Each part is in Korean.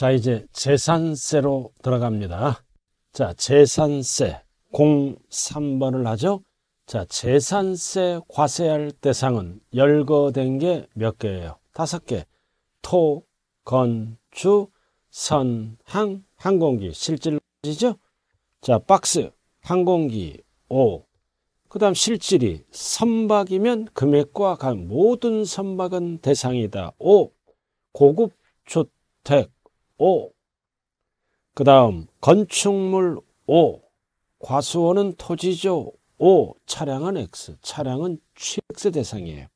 자 이제 재산세로 들어갑니다 자 재산세 03번을 하죠 자 재산세 과세할 대상은 열거된 게 몇 개예요 다섯 개 토, 건주, 선, 항, 항공기 실질이죠 자 박스 항공기 5, 그 다음 실질이 선박이면 금액과 간 모든 선박은 대상이다. 5. 고급 주택 O. 그 다음 건축물 5. 과수원은 토지죠. 5. 차량은 X. 차량은 취득세 대상이에요.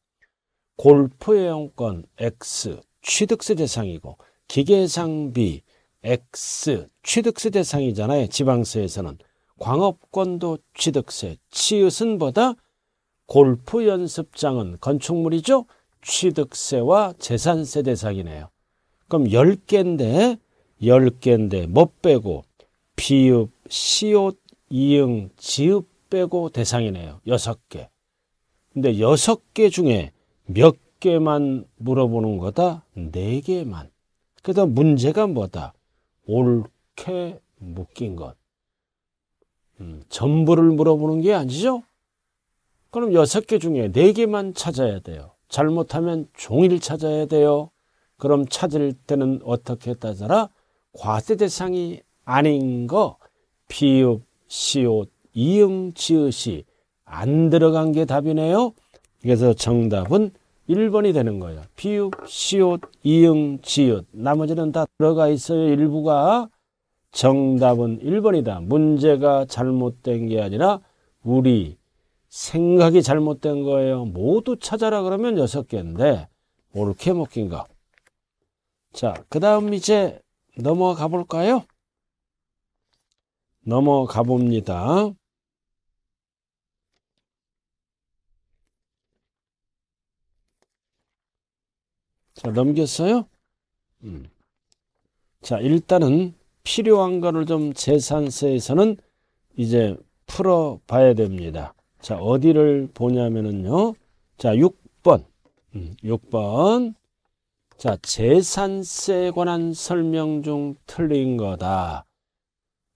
골프 애용권 X. 취득세 대상이고 기계상비 X. 취득세 대상이잖아요. 지방세에서는. 광업권도 취득세. 치읓은 보다 골프 연습장은 건축물이죠. 취득세와 재산세 대상이네요. 그럼 10개인데 10개인데 못 뭐 빼고 비읍, 시옷, 이응, 지읍 빼고 대상이네요. 6개. 근데 6개 중에 몇 개만 물어보는 거다? 4개만. 그래서 문제가 뭐다? 옳게 묶인 것. 음, 전부를 물어보는 게 아니죠? 그럼 6개 중에 4개만 찾아야 돼요. 잘못하면 종일 찾아야 돼요. 그럼 찾을 때는 어떻게 따져라? 과세 대상이 아닌 거 비읍, 시옷, 이응, 지읒이 안 들어간 게 답이네요. 그래서 정답은 1번이 되는 거예요. 비읍, 시옷, 이응, 지읒 나머지는 다 들어가 있어요. 일부가 정답은 1번이다. 문제가 잘못된 게 아니라 우리 생각이 잘못된 거예요. 모두 찾아라 그러면 6개인데 옳게 뭐 먹힌 거. 자, 그 다음 이제 넘어가 볼까요? 넘어가 봅니다. 자, 넘겼어요? 음. 자, 일단은 필요한 거를 좀 재산세에서는 이제 풀어 봐야 됩니다. 자, 어디를 보냐면은요. 자, 6번. 음, 6번. 자, 재산세 관한 설명 중 틀린 거다.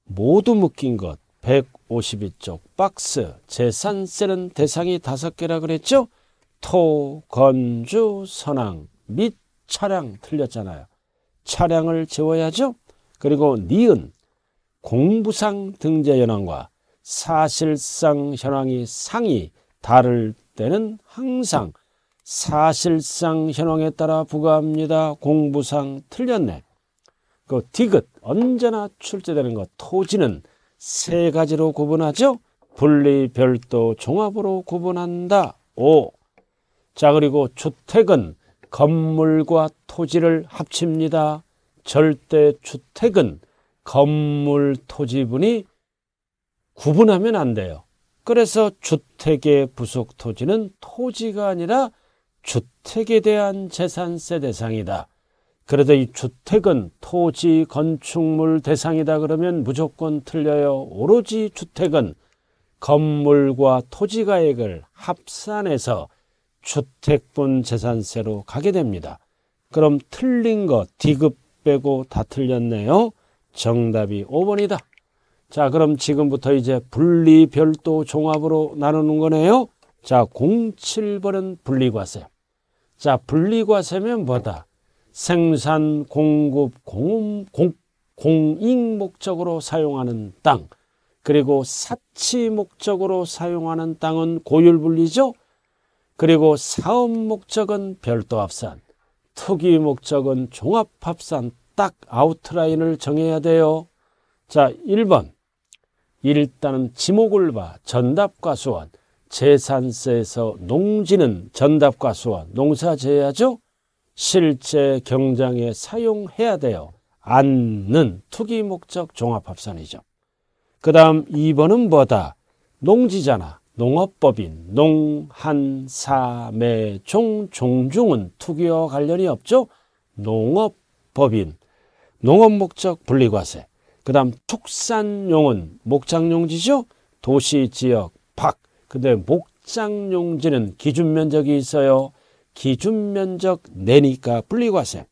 모두 묶인 것 152쪽 박스 재산세는 대상이 다섯 개라 그랬죠? 토, 건주, 선왕 및 차량 틀렸잖아요. 차량을 재워야죠. 그리고 니은 공부상 등재 현황과 사실상 현황이 상이 다를 때는 항상 사실상 현황에 따라 부과합니다. 공부상 틀렸네. 그 디귿 언제나 출제되는 것 토지는 세 가지로 구분하죠. 분리 별도 종합으로 구분한다. 오. 자 그리고 주택은 건물과 토지를 합칩니다. 절대 주택은 건물 토지분이 구분하면 안 돼요. 그래서 주택의 부속 토지는 토지가 아니라 주택에 대한 재산세 대상이다. 그래도 이 주택은 토지 건축물 대상이다 그러면 무조건 틀려요. 오로지 주택은 건물과 토지가액을 합산해서 주택분 재산세로 가게 됩니다. 그럼 틀린 거 디귿 빼고 다 틀렸네요. 정답이 5번이다. 자 그럼 지금부터 이제 분리 별도 종합으로 나누는 거네요. 자, 07번은 분리과세. 자, 분리과세면 뭐다? 생산, 공급, 공음, 공, 공익 목적으로 사용하는 땅, 그리고 사치 목적으로 사용하는 땅은 고율분리죠? 그리고 사업 목적은 별도 합산, 특이 목적은 종합 합산, 딱 아웃라인을 정해야 돼요. 자, 1번. 일단은 지목을 봐. 전답과 수원. 재산세에서 농지는 전답과 수원, 농사재야죠? 실제 경장에 사용해야 돼요. 안는 투기 목적 종합합산이죠. 그 다음 2번은 뭐다? 농지잖아. 농업법인 농한사매종 종중은 투기와 관련이 없죠. 농업법인 농업목적 분리과세 그 다음 축산용은 목장용지죠. 도시지역 밖 근데 목장 용지는 기준 면적이 있어요. 기준 면적 내니까 분리과세그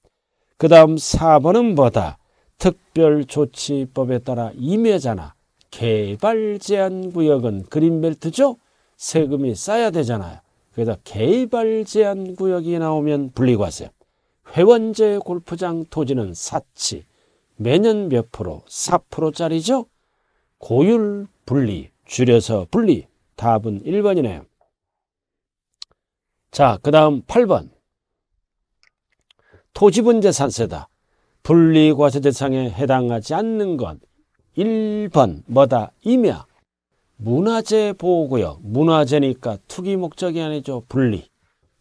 다음 4번은 뭐다? 특별조치법에 따라 임해잖아 개발 제한 구역은 그린벨트죠? 세금이 싸야 되잖아요. 그래서 개발 제한 구역이 나오면 분리과세. 회원제 골프장 토지는 사치. 매년 몇 프로? 4%짜리죠? 고율 분리, 줄여서 분리. 답은 1번이네요. 자, 그 다음 8번. 토지분 재산세다. 분리과세 대상에 해당하지 않는 건 1번 뭐다 임야 문화재 보호구역 문화재니까 투기 목적이 아니죠 분리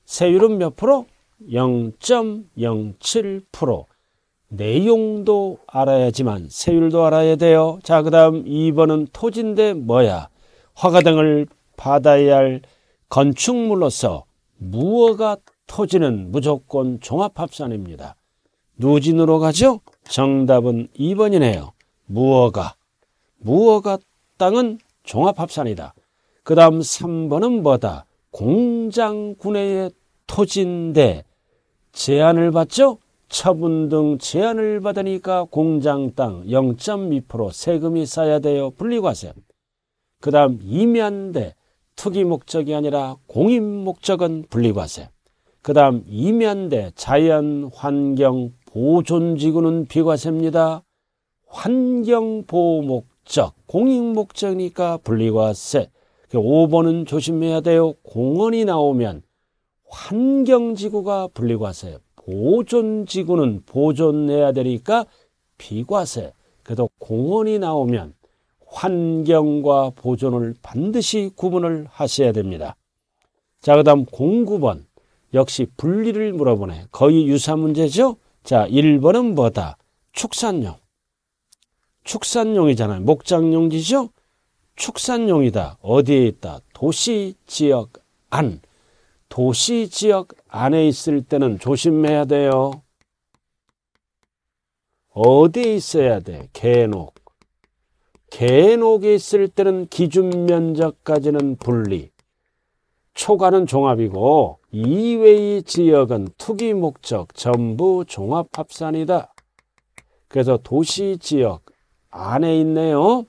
세율은 몇 프로? 0.07% 내용도 알아야지만 세율도 알아야 돼요 자그 다음 2번은 토지인데 뭐야 허가등을 받아야 할 건축물로서 무허가 토지는 무조건 종합합산입니다. 누진으로 가죠? 정답은 2번이네요. 무허가. 무허가 땅은 종합합산이다. 그 다음 3번은 뭐다? 공장 군내의 토지인데 제한을 받죠? 처분 등 제한을 받으니까 공장 땅 0.2% 세금이 싸야 돼요. 분리과세. 그 다음 임연대 투기 목적이 아니라 공인 목적은 분리과세. 그 다음 임연대 자연 환경 보존 지구는 비과세입니다. 환경 보호 목적, 공익 목적이니까 분리과세. 5번은 조심해야 돼요. 공원이 나오면 환경 지구가 분리과세. 보존 지구는 보존해야 되니까 비과세. 그래도 공원이 나오면 환경과 보존을 반드시 구분을 하셔야 됩니다. 자, 그 다음 09번. 역시 분리를 물어보네. 거의 유사 문제죠? 자, 1번은 뭐다? 축산용. 축산용이잖아요. 목장용지죠? 축산용이다. 어디에 있다? 도시 지역 안. 도시 지역 안에 있을 때는 조심해야 돼요. 어디에 있어야 돼? 개녹, 개녹이 있을 때는 기준 면적까지는 분리, 초과는 종합이고 이외의 지역은 투기 목적 전부 종합합산이다. 그래서 도시 지역 안에 있네요.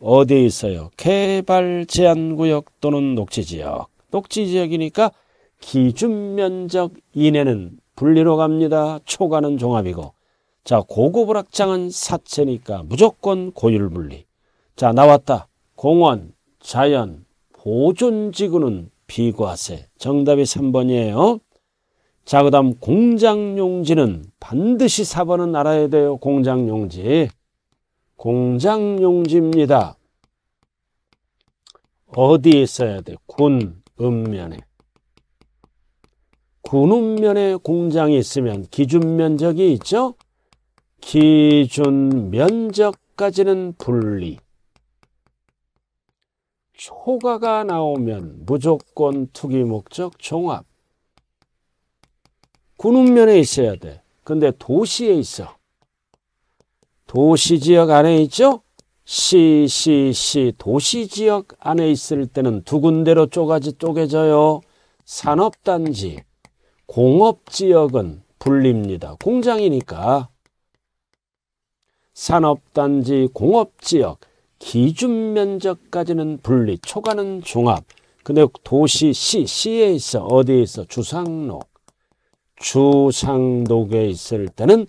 어디에 있어요? 개발 제한구역 또는 녹지지역. 녹지지역이니까 기준 면적 이내는 분리로 갑니다. 초과는 종합이고. 자, 고급 오락장은 사채니까 무조건 고율분리. 자, 나왔다. 공원, 자연, 보존지구는 비과세. 정답이 3번이에요. 자, 그 다음 공장용지는 반드시 4번은 알아야 돼요. 공장용지. 공장용지입니다. 어디에 있어야 돼? 군, 읍면에. 군읍면에 공장이 있으면 기준 면적이 있죠? 기준 면적까지는 분리. 소가가 나오면 무조건 투기 목적 종합. 군운면에 있어야 돼. 근데 도시에 있어. 도시 지역 안에 있죠? 시, 시, 시. 도시 지역 안에 있을 때는 두 군데로 쪼가지 쪼개져요. 산업단지, 공업지역은 분립니다. 공장이니까. 산업단지, 공업지역. 기준 면적까지는 분리, 초과는 종합. 근데 그 도시 시 시에 있어 어디에 있어 주상록 주상록에 있을 때는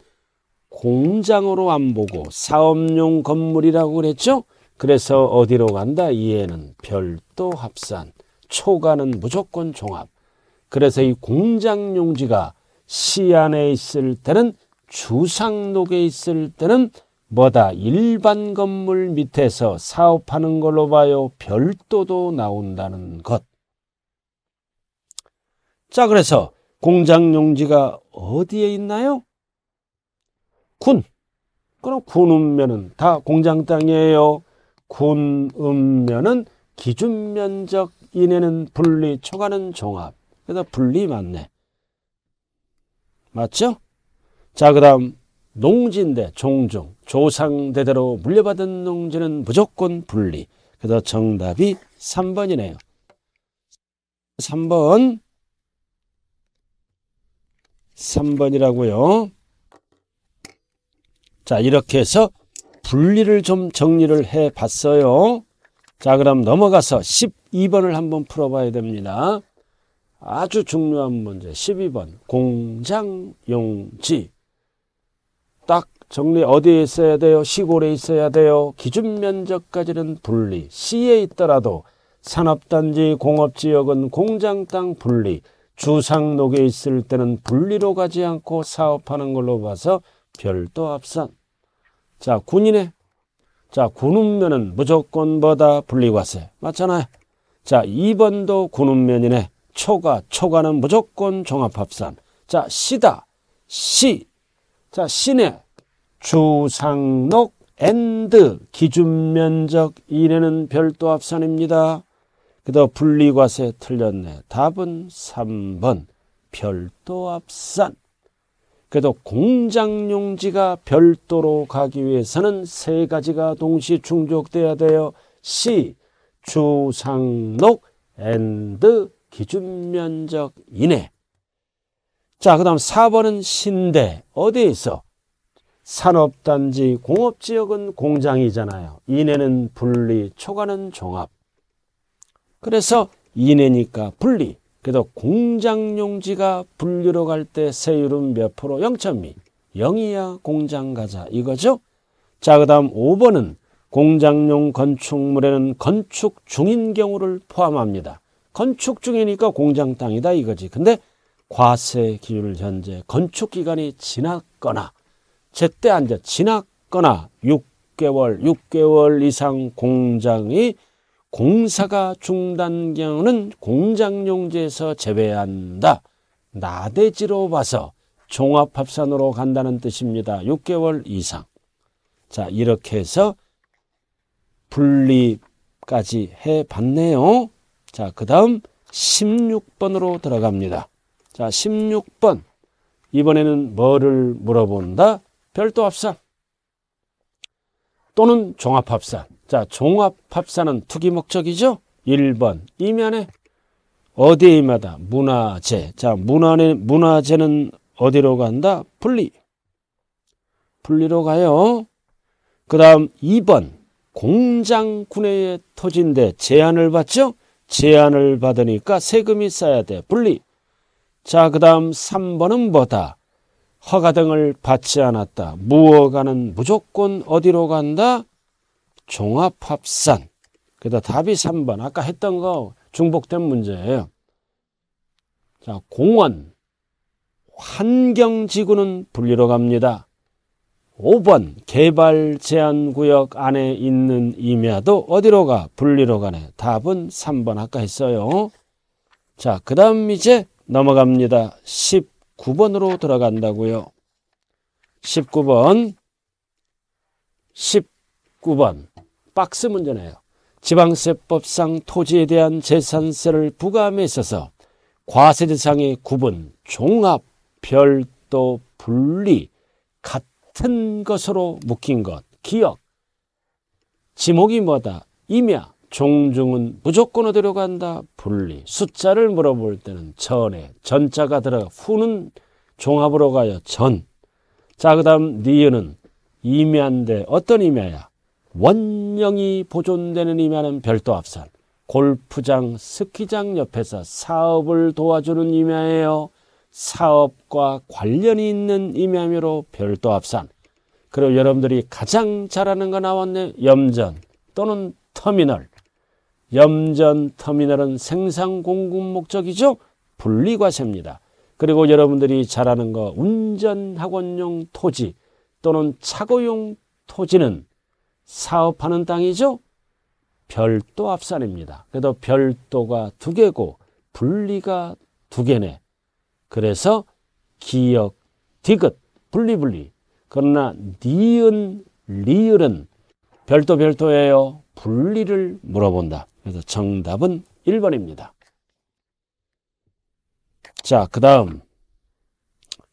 공장으로 안 보고 사업용 건물이라고 그랬죠. 그래서 어디로 간다? 이에는 별도 합산, 초과는 무조건 종합. 그래서 이 공장 용지가 시안에 있을 때는 주상록에 있을 때는 뭐다 일반 건물 밑에서 사업하는 걸로 봐요. 별도도 나온다는 것. 자, 그래서 공장 용지가 어디에 있나요? 군. 그럼 군읍면은 다 공장 땅이에요. 군읍면은 기준 면적 이내는 분리 초과는 종합. 그래서 분리 맞네. 맞죠? 자, 그 다음 농지인데 종종 조상대대로 물려받은 농지는 무조건 분리. 그래서 정답이 3번이네요. 3번 3번이라고요. 자 이렇게 해서 분리를 좀 정리를 해 봤어요. 자 그럼 넘어가서 12번을 한번 풀어봐야 됩니다. 아주 중요한 문제 12번 공장용지 정리 어디에 있어야 돼요? 시골에 있어야 돼요. 기준 면적까지는 분리. 시에 있더라도 산업단지, 공업지역은 공장 땅 분리. 주상록에 있을 때는 분리로 가지 않고 사업하는 걸로 봐서 별도 합산. 자, 군인의 자, 군운면은 무조건 뭐다 분리과세. 맞잖아요. 자, 2번도 군운면이네. 초가, 초가는 무조건 종합합산. 자, 시다. 시. 자, 시네. 주상록 앤드 기준면적 이에는 별도 합산입니다. 그다 분리과세 틀렸네. 답은 3번 별도 합산. 그래도 공장용지가 별도로 가기 위해서는 세 가지가 동시 충족돼야 돼요. C 주상록 앤드 기준면적 이내. 자, 그 다음 4번은 신대. 어디에 있어? 산업단지, 공업지역은 공장이잖아요. 이내는 분리, 초과는 종합. 그래서 이내니까 분리. 그래도 공장용지가 분리로 갈 때 세율은 몇 프로? 0.2. 0이야 공장 가자 이거죠. 자, 그 다음 5번은 공장용 건축물에는 건축 중인 경우를 포함합니다. 건축 중이니까 공장 땅이다 이거지. 근데 과세 기준을 현재 건축 기간이 지났거나 제때 앉아 지났거나 6개월, 6개월 이상 공장이 공사가 중단 경우는 공장용지에서 제외한다. 나대지로 봐서 종합합산으로 간다는 뜻입니다. 6개월 이상. 자, 이렇게 해서 분리까지 해 봤네요. 자, 그 다음 16번으로 들어갑니다. 자, 16번. 이번에는 뭐를 물어본다? 별도 합산 또는 종합 합산. 자, 종합 합산은 투기 목적이죠. 1번 이면에 어디마다 에 문화재. 자, 문화의 문화재는 어디로 간다? 분리. 분리로 가요. 그다음 2번 공장 군의 토지인데 제한을 받죠? 제한을 받으니까 세금이 쌓여야 돼. 분리. 자, 그다음 3번은 뭐다? 허가 등을 받지 않았다. 무어가는 무조건 어디로 간다? 종합합산. 그다 답이 3번. 아까 했던 거 중복된 문제예요. 자, 공원. 환경지구는 분리로 갑니다. 5번 개발 제한 구역 안에 있는 임야도 어디로 가? 분리로 가네. 답은 3번 아까 했어요. 자, 그 다음 이제 넘어갑니다. 10 9번으로 들어간다고요. 19번 19번 박스 문제네요. 지방세법상 토지에 대한 재산세를 부과함에 있어서 과세 대상의 구분, 종합, 별도, 분리 같은 것으로 묶인 것, 기억, 지목이 뭐다, 임야, 종중은 무조건 어디로 간다. 분리. 숫자를 물어볼 때는 전에 전자가 들어가 후는 종합으로 가요. 전. 자, 그다음 니은은 임야인데 어떤 임야야? 원령이 보존되는 임야는 별도 합산. 골프장, 스키장 옆에서 사업을 도와주는 임야예요. 사업과 관련이 있는 임야미로 별도 합산. 그리고 여러분들이 가장 잘하는 거 나왔네. 염전 또는 터미널. 염전 터미널은 생산 공급 목적이죠. 분리과세입니다. 그리고 여러분들이 잘 아는 거 운전학원용 토지 또는 차고용 토지는 사업하는 땅이죠. 별도 합산입니다. 그래도 별도가 두 개고 분리가 두 개네. 그래서 기역, 디귿, 분리분리. 그러나 니은, 리을은 별도 별도예요. 분리를 물어본다. 그래서 정답은 1번입니다. 자, 그 다음.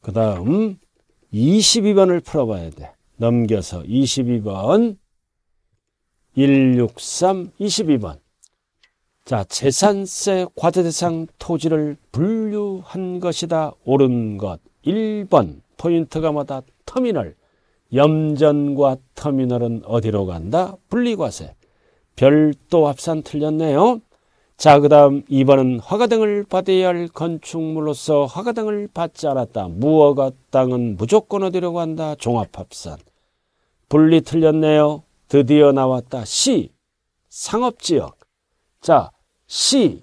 그 다음 22번을 풀어봐야 돼. 넘겨서 22번. 163, 22번. 자, 재산세 과세 대상 토지를 분류한 것이다. 옳은 것. 1번. 포인트가 마다 터미널. 염전과 터미널은 어디로 간다? 분리과세. 별도 합산 틀렸네요. 자, 그 다음 2번은 화가등을 받아야 할 건축물로서 화가등을 받지 않았다. 무허가 땅은 무조건 얻으려고 다 종합합산. 분리 틀렸네요. 드디어 나왔다. C. 상업지역. 자, C.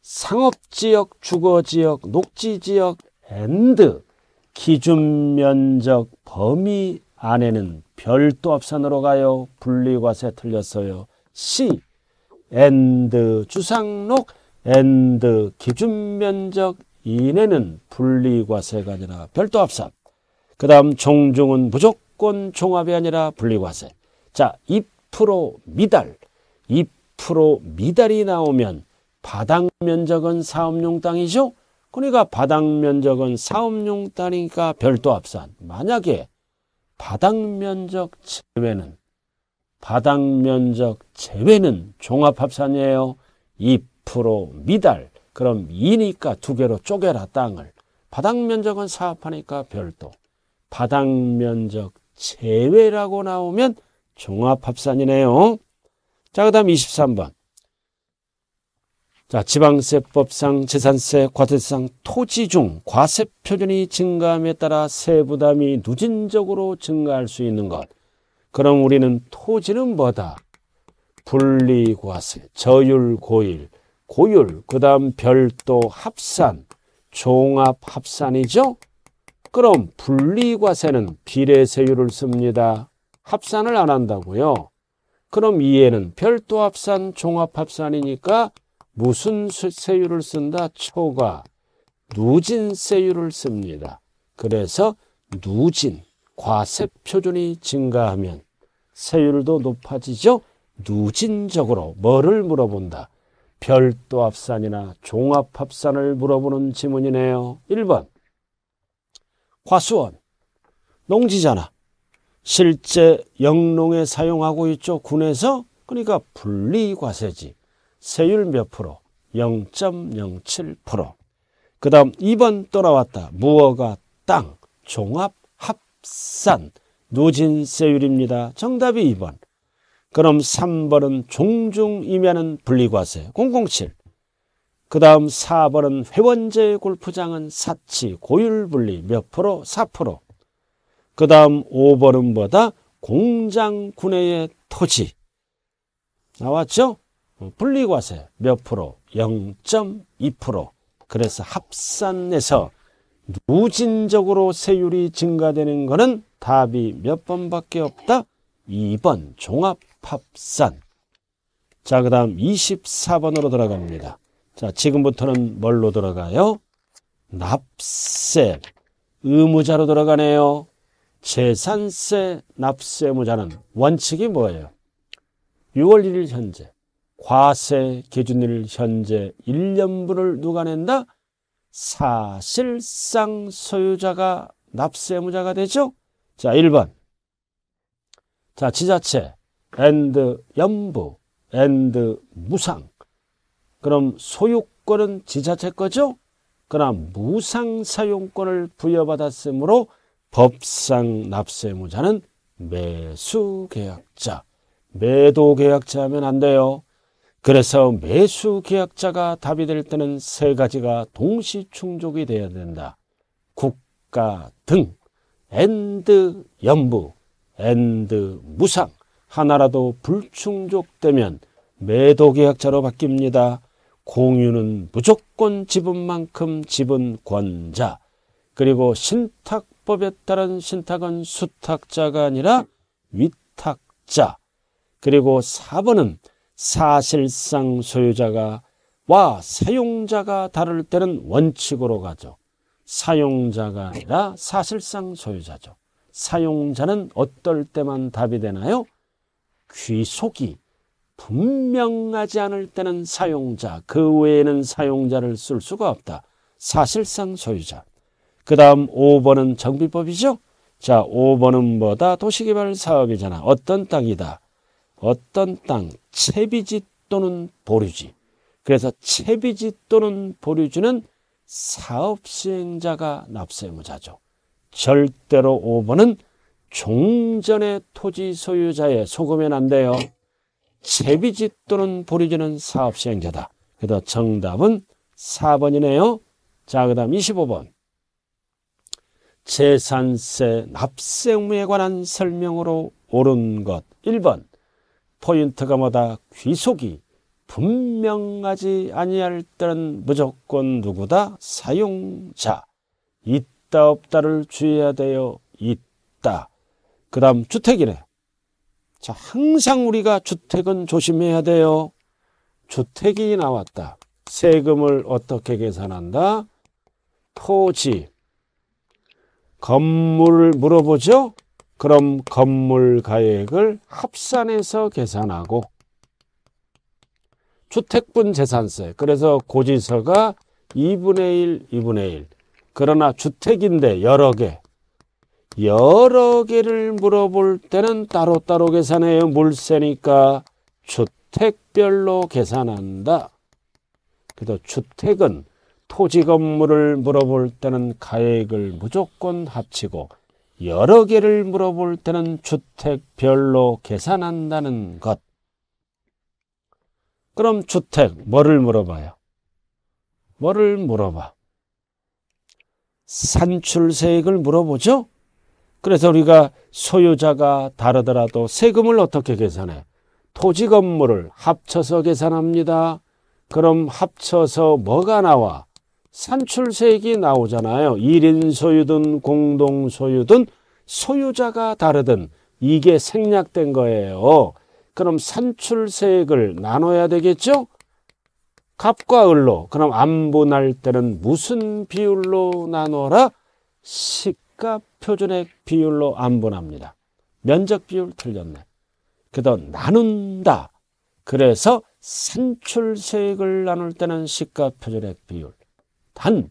상업지역, 주거지역, 녹지지역, 앤드. 기준면적 범위 안에는 별도 합산으로 가요. 분리과세 틀렸어요. C 엔드 주상록 엔드 기준면적 이내는 분리과세가 아니라 별도 합산 그 다음 종중은 무조건 종합이 아니라 분리과세 자 2% 미달 2% 미달이 나오면 바닥 면적은 사업용 땅이죠 그러니까 바닥 면적은 사업용 땅이니까 별도 합산 만약에 바닥 면적 제에는 바닥 면적 제외는 종합합산이에요. 2% 미달. 그럼 2니까 두 개로 쪼개라 땅을. 바닥 면적은 사업하니까 별도. 바닥 면적 제외라고 나오면 종합합산이네요. 자, 그 다음 23번. 자, 지방세법상 재산세, 과세상 토지 중 과세 표준이 증가함에 따라 세부담이 누진적으로 증가할 수 있는 것. 그럼 우리는 토지는 뭐다? 분리과세, 저율고일, 고율, 그 다음 별도 합산, 종합합산이죠? 그럼 분리과세는 비례세율을 씁니다. 합산을 안 한다고요. 그럼 이에는 별도 합산, 종합 합산이니까 무슨 세율을 쓴다? 초과, 누진 세율을 씁니다. 그래서 누진, 과세 표준이 증가하면 세율도 높아지죠. 누진적으로 뭐를 물어본다. 별도합산이나 종합합산을 물어보는 지문이네요. 1번 과수원 농지잖아. 실제 영농에 사용하고 있죠. 군에서 그러니까 분리과세지. 세율 몇 프로? 0.07%. 그 다음 2번 또 나왔다. 무어가 땅, 종합, 합산. 누진세율입니다. 정답이 2번. 그럼 3번은 종중 임야는 분리과세 007. 그 다음 4번은 회원제 골프장은 사치 고율분리 몇 프로 4%. 그 다음 5번은 뭐다? 공장 군내의 토지. 나왔죠? 어, 분리과세 몇 프로? 0.2%. 그래서 합산해서 누진적으로 세율이 증가되는 것은 답이 몇 번밖에 없다? 2번 종합합산. 자, 그 다음 24번으로 들어갑니다. 자, 지금부터는 뭘로 들어가요? 납세. 의무자로 들어가네요. 재산세 납세의무자는 원칙이 뭐예요? 6월 1일 현재 과세 기준일 현재 1년분을 누가 낸다? 사실상 소유자가 납세의무자가 되죠? 자, 1번. 자, 지자체, and 연부, and 무상. 그럼 소유권은 지자체 거죠? 그러나 무상 사용권을 부여받았으므로 법상 납세무자는 매수 계약자. 매도 계약자 하면 안 돼요. 그래서 매수 계약자가 답이 될 때는 세 가지가 동시 충족이 되어야 된다. 국가 등 앤드 연부, 앤드 무상 하나라도 불충족되면 매도계약자로 바뀝니다. 공유는 무조건 집은 만큼 집은 권자. 그리고 신탁법에 따른 신탁은 수탁자가 아니라 위탁자. 그리고 4번은 사실상 소유자가 와 사용자가 다를 때는 원칙으로 가죠. 사용자가 아니라 사실상 소유자죠. 사용자는 어떨 때만 답이 되나요? 귀속이 분명하지 않을 때는 사용자, 그 외에는 사용자를 쓸 수가 없다. 사실상 소유자. 그 다음 5번은 정비법이죠. 자, 5번은 뭐다? 도시개발 사업이잖아. 어떤 땅이다? 어떤 땅? 채비지 또는 보류지. 그래서 채비지 또는 보류지는 사업 시행자가 납세 무자죠 절대로 5번은 종전의 토지 소유자의 소금엔 안 돼요. 제비짓 또는 보리지는 사업 시행자다. 그래서 정답은 4번이네요. 자, 그 다음 25번. 재산세 납세 의무에 관한 설명으로 옳은 것. 1번. 포인트가 뭐다? 귀속이 분명하지 아니할 때는 무조건 누구다? 사용자. 있다 없다를 주의해야 돼요. 있다. 그 다음 주택이네. 자, 항상 우리가 주택은 조심해야 돼요. 주택이 나왔다. 세금을 어떻게 계산한다? 토지. 건물을 물어보죠? 그럼 건물 가액을 합산해서 계산하고 주택분 재산세. 그래서 고지서가 2분의 1, 2분의 1. 그러나 주택인데 여러 개. 여러 개를 물어볼 때는 따로따로 계산해요. 물세니까 주택별로 계산한다. 그래서 주택은 토지 건물을 물어볼 때는 가액을 무조건 합치고 여러 개를 물어볼 때는 주택별로 계산한다는 것. 그럼 주택 뭐를 물어봐요? 뭐를 물어봐? 산출세액을 물어보죠? 그래서 우리가 소유자가 다르더라도 세금을 어떻게 계산해? 토지 건물을 합쳐서 계산합니다. 그럼 합쳐서 뭐가 나와? 산출세액이 나오잖아요. 1인 소유든 공동 소유든 소유자가 다르든 이게 생략된 거예요. 그럼 산출세액을 나눠야 되겠죠? 갑과 을로 그럼 안분할 때는 무슨 비율로 나눠라? 시가 표준액 비율로 안분합니다. 면적 비율 틀렸네. 그다음 나눈다. 그래서 산출세액을 나눌 때는 시가 표준액 비율. 단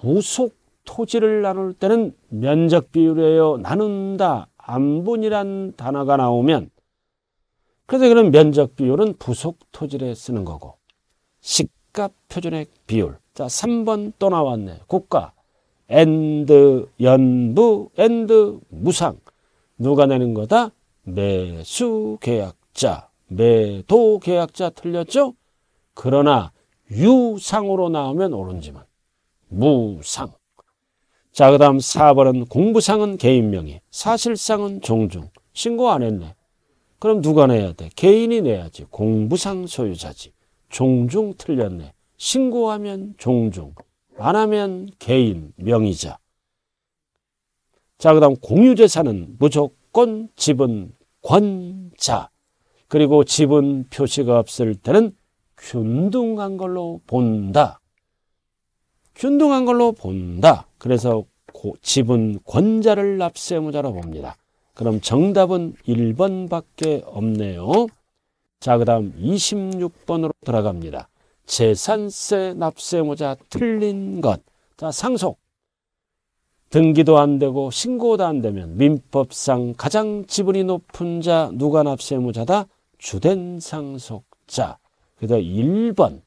부속 토지를 나눌 때는 면적 비율이에요. 나눈다. 안분이란 단어가 나오면 그래서 그런 면적 비율은 부속 토질에 쓰는 거고 시가 표준액 비율 자 3번 또 나왔네 국가 엔드 연부 엔드 무상 누가 내는 거다 매수 계약자 매도 계약자 틀렸죠 그러나 유상으로 나오면 옳은지만 무상 자, 그 다음 4번은 공부상은 개인명의, 사실상은 종중. 신고 안 했네. 그럼 누가 내야 돼? 개인이 내야지. 공부상 소유자지. 종종 틀렸네. 신고하면 종종, 안 하면 개인, 명의자. 자, 그 다음 공유재산은 무조건 지분 권자. 그리고 지분 표시가 없을 때는 균등한 걸로 본다. 균등한 걸로 본다. 그래서 고, 지분 권자를 납세무자로 봅니다. 그럼 정답은 1번밖에 없네요. 자, 그 다음 26번으로 들어갑니다. 재산세 납세모자 틀린 것. 자, 상속. 등기도 안 되고 신고도 안 되면 민법상 가장 지분이 높은 자 누가 납세의자다 주된 상속자. 그래서 1번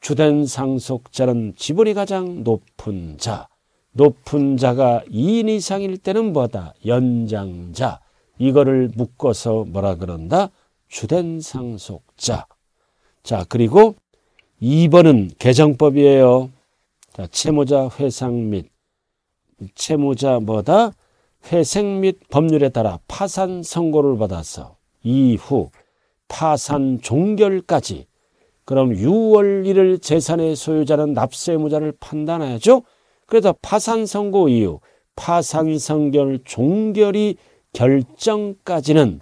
주된 상속자는 지분이 가장 높은 자. 높은 자가 2인 이상일 때는 뭐다? 연장자. 이거를 묶어서 뭐라 그런다? 주된 상속자. 자, 그리고 2번은 개정법이에요. 자, 채무자 회상 및 채무자 뭐다? 회생 및 법률에 따라 파산 선고를 받아서 이후 파산 종결까지 그럼 6월 1일 재산의 소유자는 납세 의무자를 판단하죠. 그래서 파산 선고 이후 파산 선결 종결이 결정까지는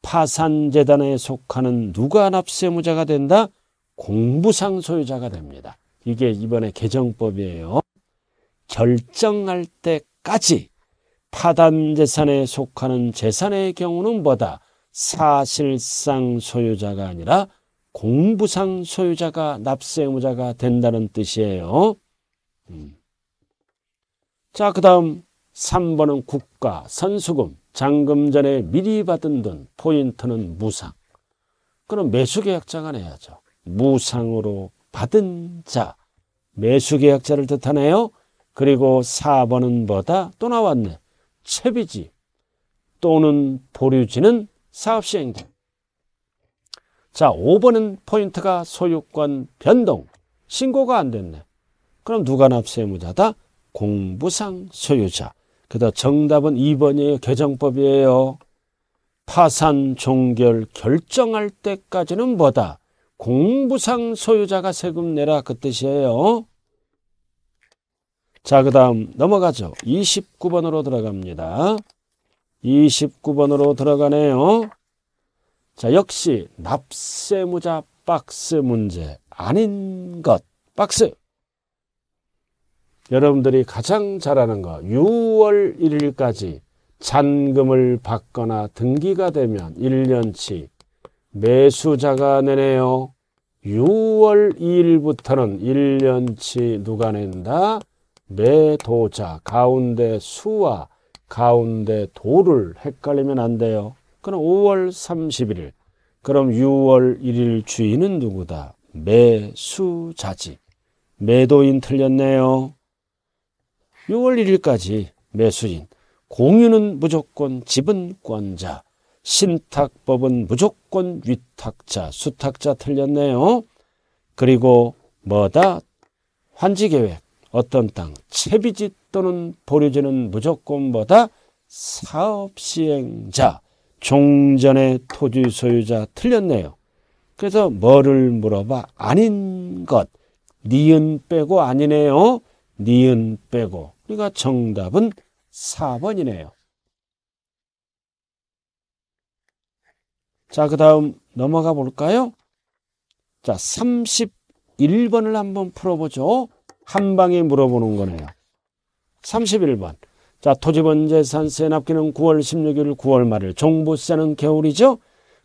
파산재단에 속하는 누가 납세무자가 된다? 공부상 소유자가 됩니다. 이게 이번에 개정법이에요. 결정할 때까지 파단재산에 속하는 재산의 경우는 뭐다? 사실상 소유자가 아니라 공부상 소유자가 납세의무자가 된다는 뜻이에요. 음. 자, 그 다음 3번은 국가, 선수금, 잔금 전에 미리 받은 돈, 포인트는 무상. 그럼 매수계약자가 내야죠. 무상으로 받은 자, 매수계약자를 뜻하네요. 그리고 4번은 뭐다? 또 나왔네. 채비지 또는 보류지는 사업시행자. 자, 5번은 포인트가 소유권 변동. 신고가 안 됐네. 그럼 누가 납세무자다 공부상 소유자. 그다 정답은 2번이에요. 개정법이에요. 파산 종결 결정할 때까지는 뭐다? 공부상 소유자가 세금 내라 그 뜻이에요. 자, 그 다음 넘어가죠. 29번으로 들어갑니다. 29번으로 들어가네요. 자, 역시 납세무자 박스 문제 아닌 것 박스. 여러분들이 가장 잘하는 거 6월 1일까지 잔금을 받거나 등기가 되면 1년치 매수자가 내네요. 6월 2일부터는 1년치 누가 낸다? 매도자 가운데 수와 가운데 도를 헷갈리면 안 돼요. 그럼 5월 31일 그럼 6월 1일 주인은 누구다? 매수자지. 매도인 틀렸네요. 6월 1일까지 매수인, 공유는 무조건 지분권자, 신탁법은 무조건 위탁자, 수탁자 틀렸네요. 그리고 뭐다? 환지계획, 어떤 땅, 채비지 또는 보류지는 무조건 뭐다? 사업시행자, 종전의 토지 소유자 틀렸네요. 그래서 뭐를 물어봐? 아닌 것, 니은 빼고 아니네요. 니은 빼고 그러니까 정답은 4번이네요. 자, 그 다음 넘어가 볼까요? 자, 31번을 한번 풀어보죠. 한 방에 물어보는 거네요. 31번. 자, 토지번 재산세 납기는 9월 16일 9월 말일 종부세는 겨울이죠.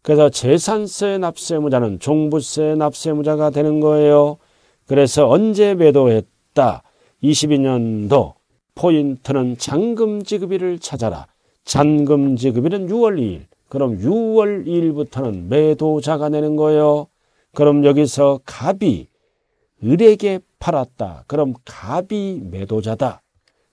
그래서 재산세 납세무자는 종부세 납세무자가 되는 거예요. 그래서 언제 매도했다. 22년도 포인트는 잔금지급일을 찾아라. 잔금지급일은 6월 2일. 그럼 6월 2일부터는 매도자가 내는 거예요. 그럼 여기서 갑이 을에게 팔았다. 그럼 갑이 매도자다.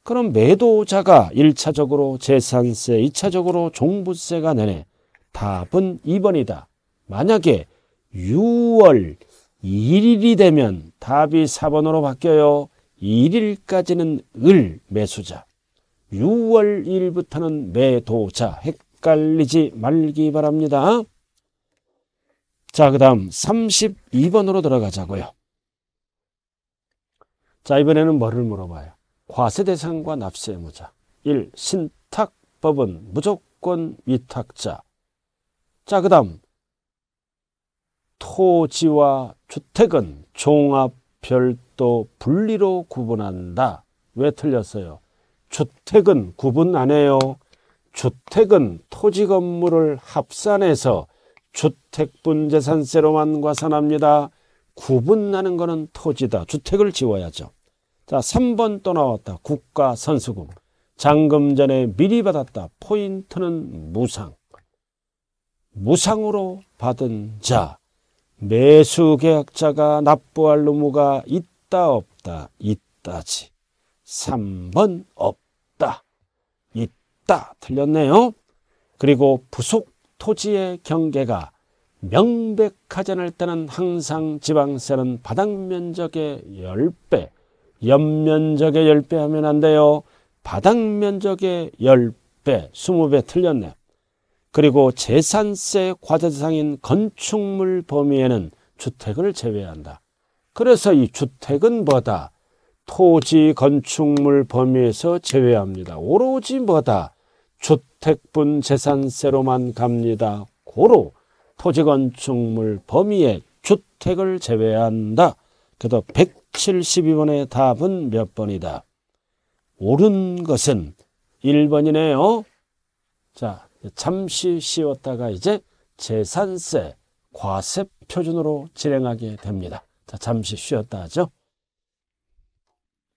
그럼 매도자가 1차적으로 재산세, 2차적으로 종부세가 내네. 답은 2번이다. 만약에 6월 1일이 되면 답이 4번으로 바뀌어요. 1일까지는 을 매수자, 6월 1일부터는 매도자 헷갈리지 말기 바랍니다. 자, 그 다음 32번으로 들어가자고요. 자, 이번에는 뭐를 물어봐요? 과세 대상과 납세 의무자. 1. 신탁법은 무조건 위탁자. 자, 그 다음 토지와 주택은 종합 별도 분리로 구분한다. 왜 틀렸어요? 주택은 구분 안 해요. 주택은 토지 건물을 합산해서 주택분재산세로만 과산합니다. 구분나는 거는 토지다. 주택을 지워야죠. 자, 3번 또 나왔다. 국가 선수금. 잔금 전에 미리 받았다. 포인트는 무상. 무상으로 받은 자. 매수 계약자가 납부할 의무가 있다 없다 있다지 3번 없다 있다 틀렸네요 그리고 부속 토지의 경계가 명백하지 않을 때는 항상 지방세는 바닥면적의 10배 옆면적의 10배 하면 안 돼요 바닥면적의 10배 20배 틀렸네 요 그리고 재산세 과세 대상인 건축물 범위에는 주택을 제외한다. 그래서 이 주택은 뭐다? 토지 건축물 범위에서 제외합니다. 오로지 뭐다? 주택분 재산세로만 갑니다. 고로 토지 건축물 범위에 주택을 제외한다. 그래도 172번의 답은 몇 번이다? 옳은 것은 1번이네요. 자, 잠시 쉬었다가 이제 재산세 과세 표준으로 진행하게 됩니다. 자, 잠시 쉬었다 하죠.